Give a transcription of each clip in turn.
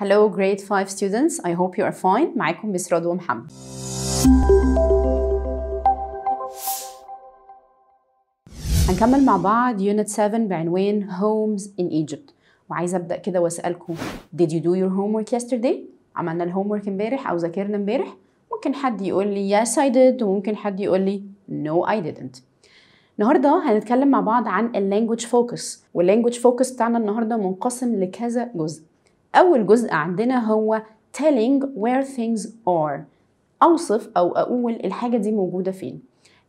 Hello grade 5 students, I hope you are fine. معاكم مس رضوى محمد. هنكمل مع بعض unit 7 بعنوان Homes in Egypt. وعايزه ابدا كده واسالكم Did you do your homework yesterday؟ عملنا الهومورك ورك امبارح او ذاكرنا امبارح؟ ممكن حد يقول لي yes I did وممكن حد يقول لي no I didn't. النهارده هنتكلم مع بعض عن اللانجوج فوكس واللانجوج فوكس بتاعنا النهارده منقسم لكذا جزء أول جزء عندنا هو telling where things are أوصف أو أقول الحاجة دي موجودة فين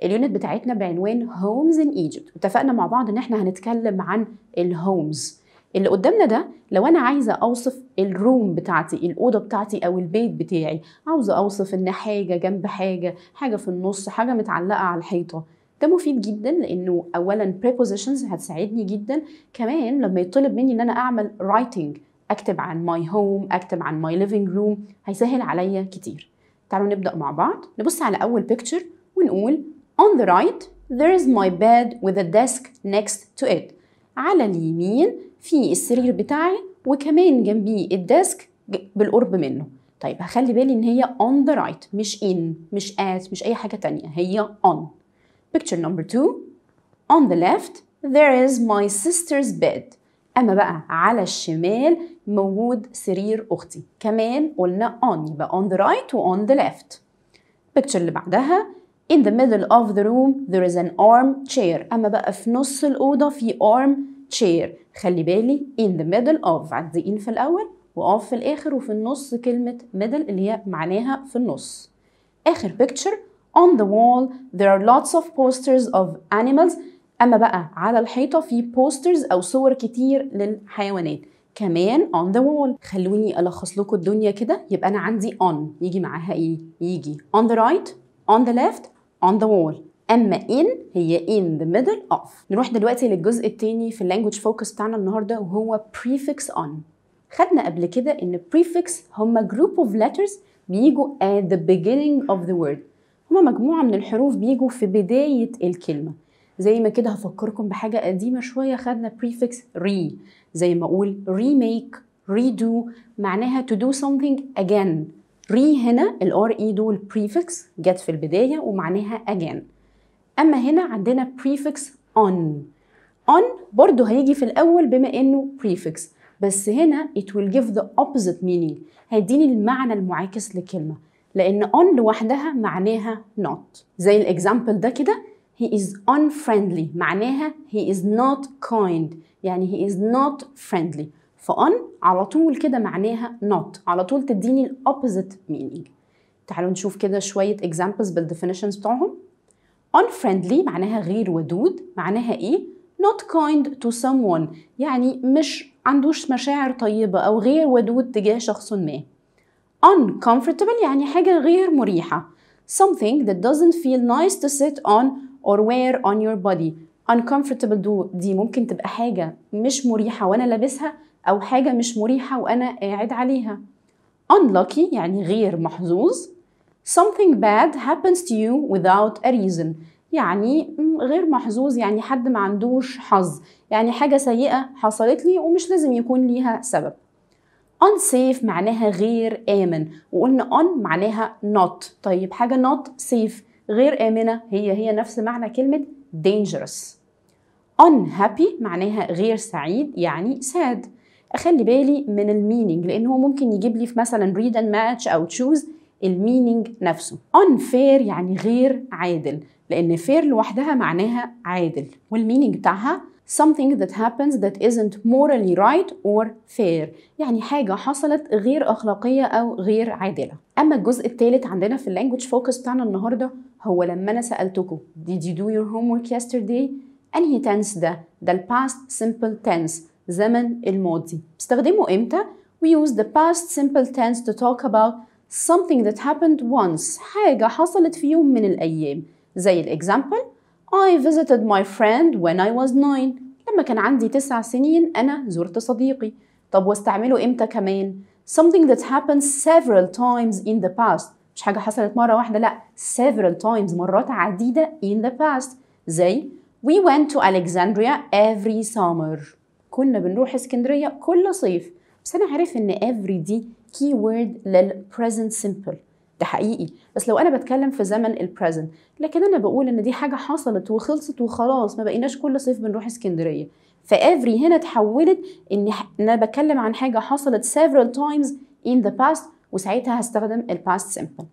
اليونت بتاعتنا بعنوان homes in Egypt اتفقنا مع بعض ان احنا هنتكلم عن الهومز اللي قدامنا ده لو انا عايزه اوصف الروم بتاعتي الاوضه بتاعتي او البيت بتاعي عاوزه اوصف ان حاجه جنب حاجه حاجه في النص حاجه متعلقه على الحيطه ده مفيد جدا لانه اولا prepositions هتساعدني جدا كمان لما يطلب مني ان انا اعمل writing اكتب عن ماي هوم اكتب عن ماي ليفنج روم هيسهل عليا كتير تعالوا نبدا مع بعض نبص على اول بيكتشر ونقول on the right there is my bed with a desk next to it على اليمين في السرير بتاعي وكمان جنبيه الديسك بالقرب منه طيب هخلي بالي ان هي on the right مش in مش at مش اي حاجه تانية هي on picture number 2 on the left there is my sister's bed اما بقى على الشمال موجود سرير اختي كمان قلنا on يبقى on the right و on the left picture اللي بعدها in the middle of the room there is an arm chair اما بقى في نص الاوضه في arm chair خلي بالي in the middle of عند in في الاول و off في الاخر وفي النص كلمه middle اللي هي معناها في النص اخر picture on the wall there are lots of posters of animals اما بقى على الحيطه في بوسترز او صور كتير للحيوانات كمان on the wall خلوني الخص لكم الدنيا كده يبقى انا عندي on يجي معاها ايه يجي on the right on the left on the wall اما in هي in the middle of نروح دلوقتي للجزء التاني في اللانجوج فوكس بتاعنا النهارده وهو prefix on خدنا قبل كده ان prefix هما group of letters بيجوا at the beginning of the word هما مجموعه من الحروف بيجوا في بدايه الكلمه زي ما كده هفكركم بحاجه قديمه شويه خدنا prefix re زي ما اقول remake redo معناها to do something again ري هنا الار اي دول بريفكس جت في البدايه ومعناها again اما هنا عندنا بريفكس on on برضو هيجي في الاول بما انه بريفكس بس هنا it will give the opposite meaning هيديني المعنى المعاكس لكلمه لان on لوحدها معناها not زي الاكزامبل ده كده he is unfriendly معناها he is not kind يعني he is not friendly فأن على طول كده معناها not على طول تديني ال opposite meaning تعالوا نشوف كده شوية examples بال definitions بتوعهم unfriendly معناها غير ودود معناها ايه not kind to someone يعني مش عندوش مشاعر طيبة أو غير ودود تجاه شخص ما uncomfortable يعني حاجة غير مريحة something that doesn't feel nice to sit on or wear on your body uncomfortable do دي ممكن تبقى حاجة مش مريحة وأنا لابسها أو حاجة مش مريحة وأنا قاعد عليها unlucky يعني غير محظوظ something bad happens to you without a reason يعني غير محظوظ يعني حد ما عندوش حظ يعني حاجة سيئة حصلت لي ومش لازم يكون ليها سبب unsafe معناها غير آمن وقلنا on معناها not طيب حاجة not safe غير آمنة هي هي نفس معنى كلمة dangerous unhappy معناها غير سعيد يعني sad اخلي بالي من المينينج لان هو ممكن يجيب لي في مثلا read and match او choose المينينج نفسه unfair يعني غير عادل لان fair لوحدها معناها عادل والمينينج بتاعها something that happens that isn't morally right or fair يعني حاجة حصلت غير أخلاقية أو غير عادلة أما الجزء الثالث عندنا في language focus بتاعنا النهاردة هو لما أنا سألتكم did you do your homework yesterday أنهي tense ده ده ال past simple tense زمن الماضي بستخدمه إمتى we use the past simple tense to talk about something that happened once حاجة حصلت في يوم من الأيام زي الإكزامبل I visited my friend when I was 9 لما كان عندي تسع سنين أنا زرت صديقي طب واستعمله إمتى كمان something that happened several times in the past مش حاجة حصلت مرة واحدة لأ several times مرات عديدة in the past زي we went to Alexandria every summer كنا بنروح اسكندرية كل صيف بس أنا عارف إن every دي keyword لل present simple ده حقيقي بس لو انا بتكلم في زمن البريزنت لكن انا بقول ان دي حاجه حصلت وخلصت وخلاص ما بقيناش كل صيف بنروح اسكندريه فافري هنا تحولت ان انا بتكلم عن حاجه حصلت several times in the past وساعتها هستخدم الباست simple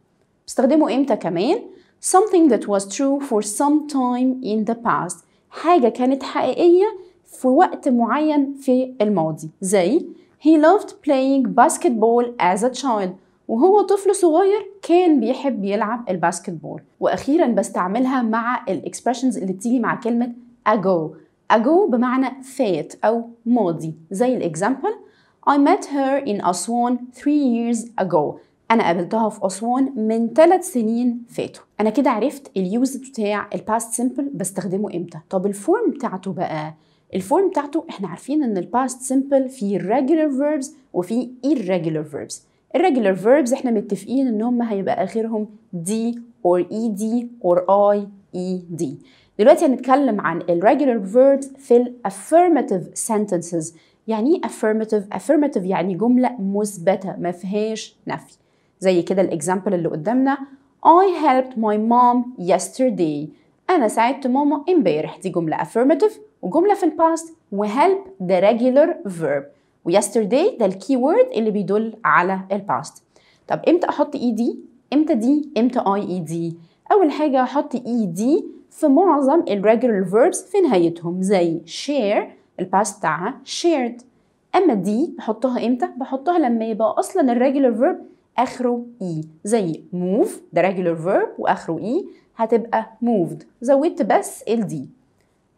بستخدمه امتى كمان something that was true for some time in the past حاجه كانت حقيقيه في وقت معين في الماضي زي he loved playing basketball as a child وهو طفل صغير كان بيحب يلعب الباسكت بول واخيرا بستعملها مع الاكسبريشنز اللي بتيجي مع كلمه ago ago بمعنى فات او ماضي زي الاكزامبل I met her in Aswan three years ago أنا قابلتها في أسوان من ثلاث سنين فاتوا أنا كده عرفت اليوز بتاع الباست سيمبل بستخدمه إمتى طب الفورم بتاعته بقى الفورم بتاعته احنا عارفين ان الباست سيمبل فيه regular verbs وفيه irregular verbs الريجولر verbs احنا متفقين ان هم هيبقى اخرهم دي or ed or اي دي e دلوقتي هنتكلم عن الريجولر verbs في الافيرماتيف sentences يعني ايه affirmative affirmative يعني جمله مثبته ما فيهاش نفي زي كده الاكزامبل اللي قدامنا I helped my mom yesterday أنا ساعدت ماما امبارح دي جملة affirmative وجملة في الباست وhelp ده regular verb ويسترداي ده الكي وورد اللي بيدل على الباست طب امتى احط اي e دي امتى دي امتى اي اي دي اول حاجه احط اي e دي في معظم irregular فيربس في نهايتهم زي شير الباست بتاعها شيرد اما دي بحطها امتى بحطها لما يبقى اصلا الريجولر فيرب اخره اي e. زي موف ده regular فيرب واخره اي هتبقى moved زودت بس ال دي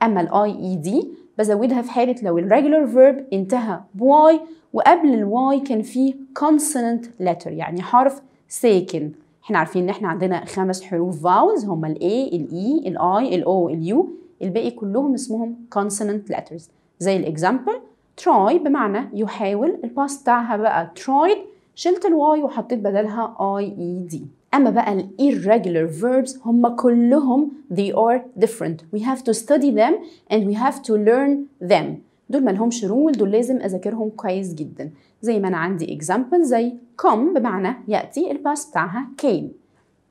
اما الاي اي دي بزودها في حالة لو الريجولر فيرب انتهى بواي وقبل الواي كان فيه consonant letter يعني حرف ساكن احنا عارفين ان احنا عندنا خمس حروف فاولز هما ال A ال E ال I ال O ال U الباقي كلهم اسمهم consonant letters زي الاكزامبل تراي بمعنى يحاول الباست بتاعها بقى ترايد شلت الواي وحطيت بدلها اي اي دي أما بقى ال irregular verbs هم كلهم they are different we have to study them and we have to learn them دول مالهمش رول دول لازم أذاكرهم كويس جدا زي ما أنا عندي example زي come بمعنى يأتي الباس بتاعها came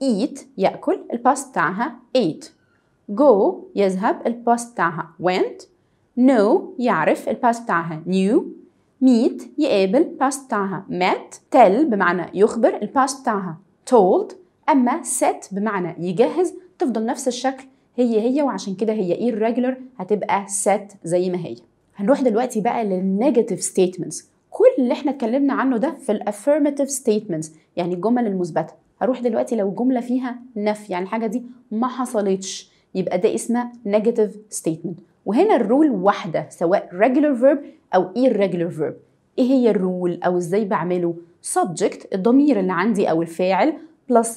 eat يأكل الباس بتاعها ate go يذهب الباس بتاعها went know يعرف الباس بتاعها knew meet يقابل الباس بتاعها met tell بمعنى يخبر الباس بتاعها told اما set بمعنى يجهز تفضل نفس الشكل هي هي وعشان كده هي irregular هتبقى set زي ما هي هنروح دلوقتي بقى للنيجاتيف statements كل اللي احنا اتكلمنا عنه ده في الافirmative statements يعني الجمل المثبته هروح دلوقتي لو جمله فيها نفي يعني الحاجه دي ما حصلتش يبقى ده اسمه negative statement وهنا الرول واحده سواء regular verb او irregular verb ايه هي الرول او ازاي بعمله subject الضمير اللي عندي أو الفاعل plus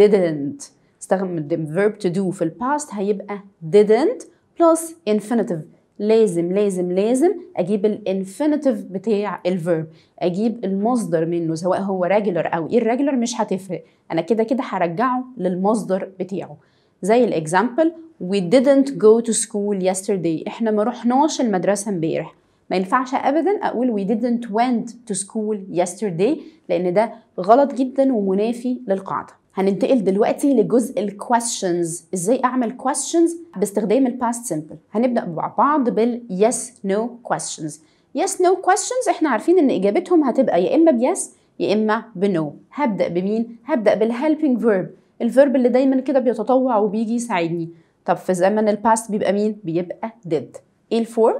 didn't استخدم verb to do في الباست هيبقى didn't plus infinitive لازم لازم لازم اجيب الانفينيتيف بتاع الفيرب اجيب المصدر منه سواء هو regular او irregular مش هتفرق انا كده كده هرجعه للمصدر بتاعه زي الاكزامبل we didn't go to school yesterday احنا ما رحناش المدرسه امبارح ما ينفعش ابدا اقول we didn't went to school yesterday لان ده غلط جدا ومنافي للقاعده هننتقل دلوقتي لجزء questions ازاي اعمل questions باستخدام الباست simple هنبدا مع بعض بال yes no questions yes no questions احنا عارفين ان اجابتهم هتبقى يا اما بيس يا اما بنو هبدا بمين هبدا بالهيلبنج فيرب الفيرب اللي دايما كده بيتطوع وبيجي يساعدني طب في زمن الباست بيبقى مين بيبقى did ايه الفورم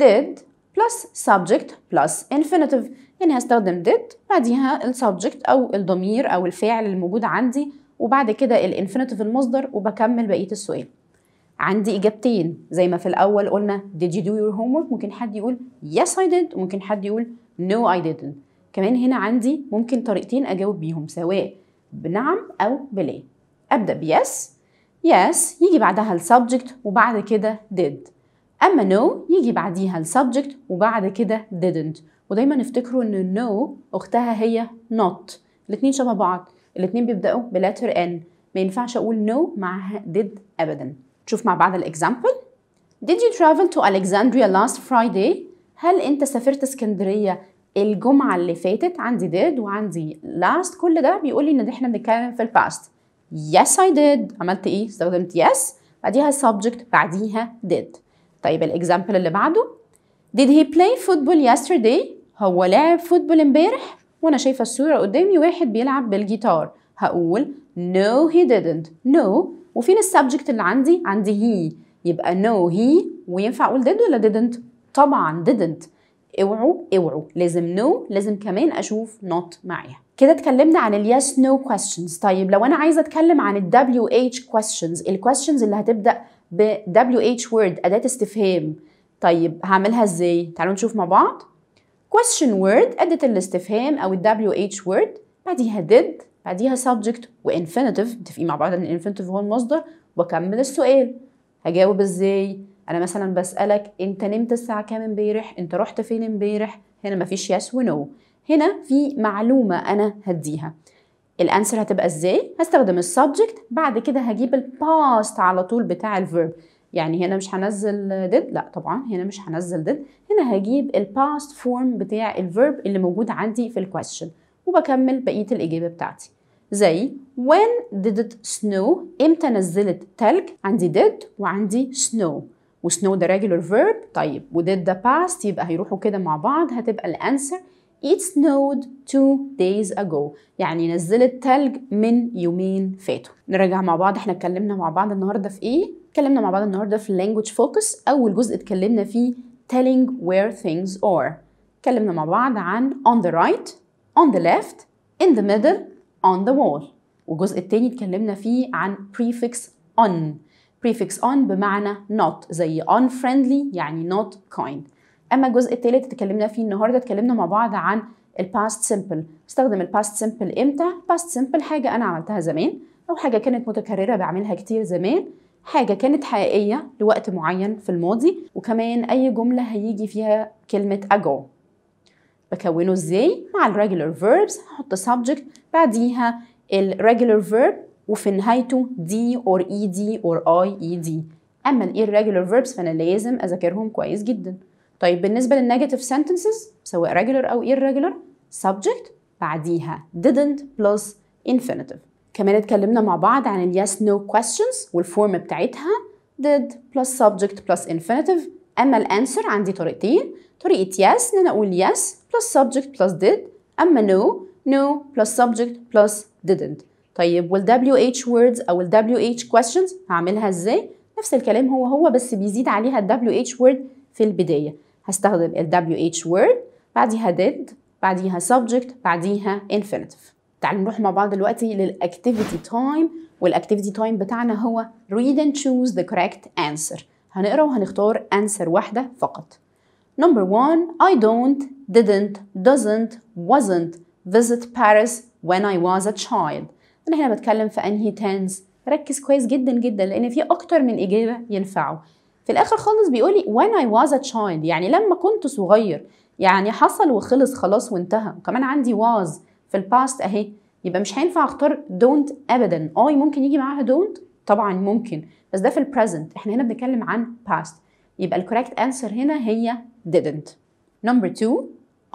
did plus subject plus infinitive يعني هستخدم did بعديها السبجكت أو الضمير أو الفاعل الموجود عندي وبعد كده الانفينيتيف المصدر وبكمل بقية السؤال عندي إجابتين زي ما في الأول قلنا did you do your homework ممكن حد يقول yes I did وممكن حد يقول no I didn't كمان هنا عندي ممكن طريقتين أجاوب بيهم سواء بنعم أو بلا أبدأ بيس yes يجي بعدها السبجكت وبعد كده did اما no يجي بعديها السبجكت وبعد كده didn't ودايما افتكروا ان no اختها هي not الاتنين شبه بعض الاتنين بيبداوا بلاتر n ما ينفعش اقول no معها did ابدا شوف مع بعض الاكزامبل Did you travel to Alexandria last Friday? هل انت سافرت اسكندريه الجمعه اللي فاتت عندي did وعندي last كل ده بيقول لي ان احنا بنتكلم في الباست Yes I did عملت ايه استخدمت yes بعديها subject بعديها did طيب الاكزامبل اللي بعده did he play football yesterday هو لعب فوتبول امبارح وانا شايفه الصوره قدامي واحد بيلعب بالجيتار هقول no he didn't no وفين السبجكت اللي عندي عندي he يبقى no he وينفع اقول did ولا didn't طبعا didn't اوعوا اوعوا لازم no لازم كمان اشوف نوت معاها كده اتكلمنا عن ال yes no questions طيب لو انا عايزه اتكلم عن ال wh questions ال questions اللي هتبدا ب WH word أداة استفهام طيب هعملها ازاي؟ تعالوا نشوف مع بعض question word أداة الاستفهام أو ال WH word بعديها did بعديها subject و infinitive متفقين مع بعض إن infinitive هو المصدر وأكمل السؤال هجاوب ازاي؟ أنا مثلا بسألك أنت نمت الساعة كام امبارح؟ أنت رحت فين امبارح؟ هنا مفيش yes و no هنا في معلومة أنا هديها الانسر هتبقى ازاي هستخدم السبجكت بعد كده هجيب الباست على طول بتاع الفيرب يعني هنا مش هنزل did لا طبعا هنا مش هنزل did هنا هجيب الباست فورم بتاع الفيرب اللي موجود عندي في الكويشن وبكمل بقيه الاجابه بتاعتي زي when did it snow امتى نزلت تلج عندي did وعندي snow وسنو ده regular verb طيب ودid ده past يبقى هيروحوا كده مع بعض هتبقى الانسر It snowed two days ago يعني نزلت تلج من يومين فاتوا نراجع مع بعض احنا اتكلمنا مع بعض النهارده في ايه اتكلمنا مع بعض النهارده في language focus اول جزء اتكلمنا فيه telling where things are اتكلمنا مع بعض عن on the right on the left in the middle on the wall والجزء التاني اتكلمنا فيه عن prefix on prefix on بمعنى not زي unfriendly يعني not kind اما الجزء الثالث اتكلمنا فيه النهارده اتكلمنا مع بعض عن الباست سيمبل استخدم الباست سيمبل امتى باست سيمبل حاجه انا عملتها زمان او حاجه كانت متكرره بعملها كتير زمان حاجة كانت حقيقية لوقت معين في الماضي وكمان أي جملة هيجي فيها كلمة أجو بكونه ازاي مع regular verbs هحط subject بعديها regular verb وفي نهايته دي or ed or i ed اما irregular verbs فانا لازم اذاكرهم كويس جدا طيب بالنسبه للنيجاتيف sentences سواء regular او irregular subject بعديها didn't plus infinitive كمان اتكلمنا مع بعض عن ال yes no questions والفورم بتاعتها did plus subject plus infinitive اما الانسر عندي طريقتين طريقه yes ان انا اقول yes plus subject plus did اما no no plus subject plus didn't طيب وال WH words او ال WH questions هعملها ازاي نفس الكلام هو هو بس بيزيد عليها ال WH word في البدايه هستخدم ال WH word بعديها did بعديها subject بعديها infinitive تعالوا نروح مع بعض دلوقتي للاكتيفيتي تايم والاكتيفيتي تايم بتاعنا هو read and choose the correct answer هنقرا وهنختار answer واحده فقط Number one, I don't, didn't, doesn't, wasn't visit Paris when I was a child. أنا هنا بتكلم في أنهي tense؟ ركز كويس جدا جدا لأن في أكتر من إجابة ينفعوا. في الاخر خالص بيقول لي when I was a child يعني لما كنت صغير يعني حصل وخلص خلاص وانتهى وكمان عندي was في الباست اهي يبقى مش هينفع اختار don't ابدا اه ممكن يجي معاها don't طبعا ممكن بس ده في البريزنت احنا هنا بنتكلم عن past يبقى الكوريكت انسر هنا هي didn't number two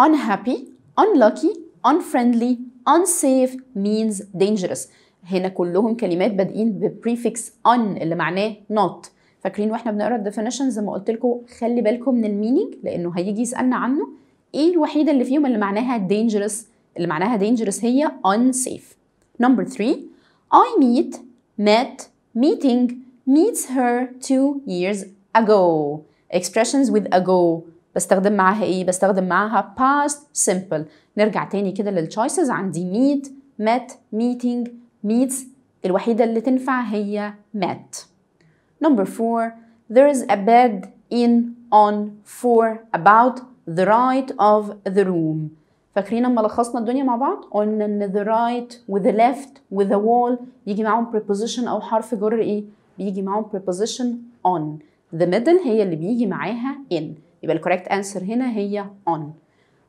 unhappy unlucky unfriendly unsafe means dangerous هنا كلهم كلمات بادئين prefix un اللي معناه not فاكرين واحنا بنقرا الديفينيشن زي ما قلت لكم خلي بالكم من المينينج لانه هيجي يسالنا عنه ايه الوحيده اللي فيهم اللي معناها dangerous اللي معناها dangerous هي unsafe نمبر 3 I meet met meeting meets her two years ago expressions with ago بستخدم معاها ايه بستخدم معاها past simple نرجع تاني كده للتشويسز عندي meet met meeting meets الوحيده اللي تنفع هي met Number four, there is a bed in, on, for, about, the right of the room. فاكرين اما لخصنا الدنيا مع بعض قلنا ان the right و the left و the wall بيجي معاهم preposition او حرف جر ايه بيجي معاهم preposition on the middle هي اللي بيجي معاها in يبقى الكوريكت انسر هنا هي on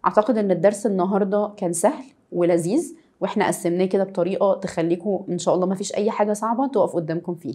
اعتقد ان الدرس النهارده كان سهل ولذيذ واحنا قسمناه كده بطريقه تخليكم ان شاء الله ما فيش اي حاجه صعبه تقف قدامكم فيه